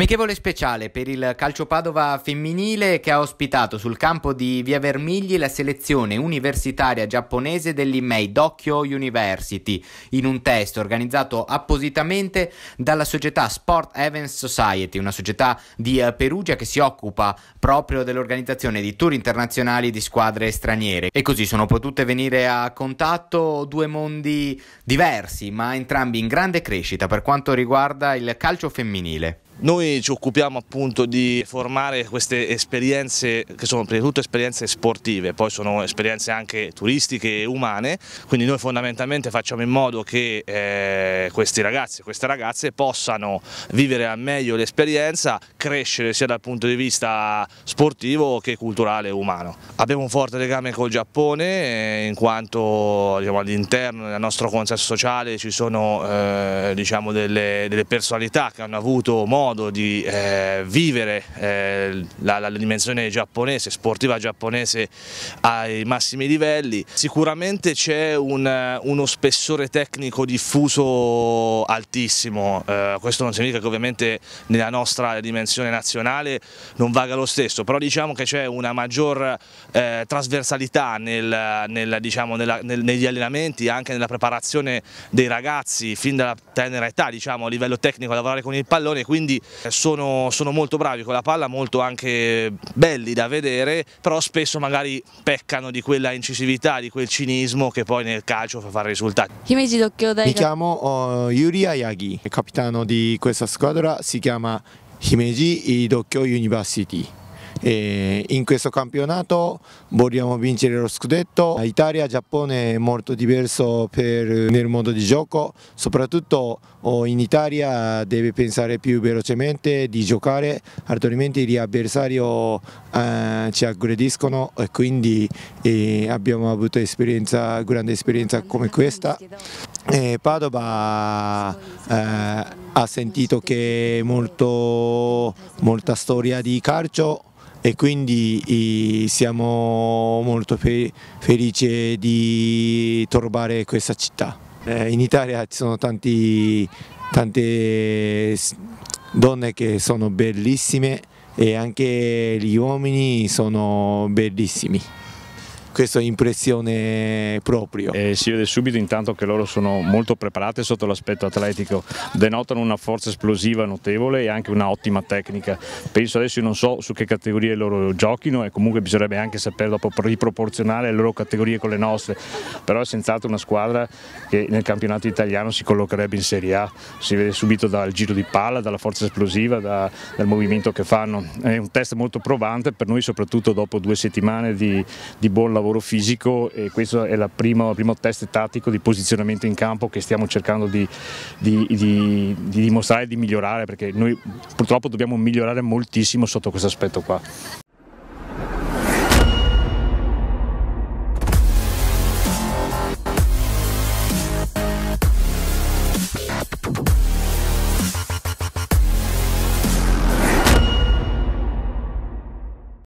Amichevole speciale per il calcio Padova femminile che ha ospitato sul campo di Via Vermigli la selezione universitaria giapponese dell'IMEI Tokyo University in un test organizzato appositamente dalla società Sport Events Society, una società di eh, Perugia che si occupa proprio dell'organizzazione di tour internazionali di squadre straniere e così sono potute venire a contatto due mondi diversi ma entrambi in grande crescita per quanto riguarda il calcio femminile. Noi ci occupiamo appunto di formare queste esperienze che sono prima di tutto esperienze sportive, poi sono esperienze anche turistiche e umane, quindi noi fondamentalmente facciamo in modo che eh, questi ragazzi e queste ragazze possano vivere al meglio l'esperienza, crescere sia dal punto di vista sportivo che culturale e umano. Abbiamo un forte legame col Giappone eh, in quanto diciamo, all'interno del nostro consenso sociale ci sono eh, diciamo, delle, delle personalità che hanno avuto modo modo di eh, vivere eh, la, la, dimensione giapponese, sportiva giapponese ai massimi livelli. Sicuramente c'è un, uno spessore tecnico diffuso altissimo, eh, questo non significa che ovviamente nella nostra dimensione nazionale non vaga lo stesso, però diciamo che c'è una maggior eh, trasversalità nel, nel, diciamo, nella, nel, negli allenamenti, anche nella preparazione dei ragazzi fin dalla tenera età, diciamo, a livello tecnico, a lavorare con il pallone, quindi sono, sono molto bravi con la palla, molto anche belli da vedere, però spesso magari peccano di quella incisività, di quel cinismo che poi nel calcio fa fare risultati. Mi chiamo uh, Yuri Ayagi, capitano di questa squadra, si chiama Himeji Dokyo University. E in questo campionato vogliamo vincere lo scudetto. Italia e Giappone è molto diverso per, nel modo di gioco, soprattutto in Italia deve pensare più velocemente di giocare, altrimenti gli avversari eh, ci aggrediscono e quindi eh, abbiamo avuto esperienza, grande esperienza come questa. E Padova eh, ha sentito che molto, molta storia di calcio e quindi siamo molto felici di trovare questa città. Eh, in Italia ci sono tanti, tante donne che sono bellissime e anche gli uomini sono bellissimi questa impressione proprio. Eh, si vede subito intanto che loro sono molto preparate sotto l'aspetto atletico, denotano una forza esplosiva notevole e anche una ottima tecnica. Penso adesso io non so su che categorie loro giochino e comunque bisognerebbe anche sapere dopo riproporzionare le loro categorie con le nostre, però è senz'altro una squadra che nel campionato italiano si collocherebbe in Serie A, si vede subito dal giro di palla, dalla forza esplosiva, da, dal movimento che fanno. È un test molto provante per noi soprattutto dopo due settimane di, di bolla lavoro fisico e questo è il primo, test tattico di posizionamento in campo che stiamo cercando di, di, di, di dimostrare e di migliorare perché noi purtroppo dobbiamo migliorare moltissimo sotto questo aspetto qua.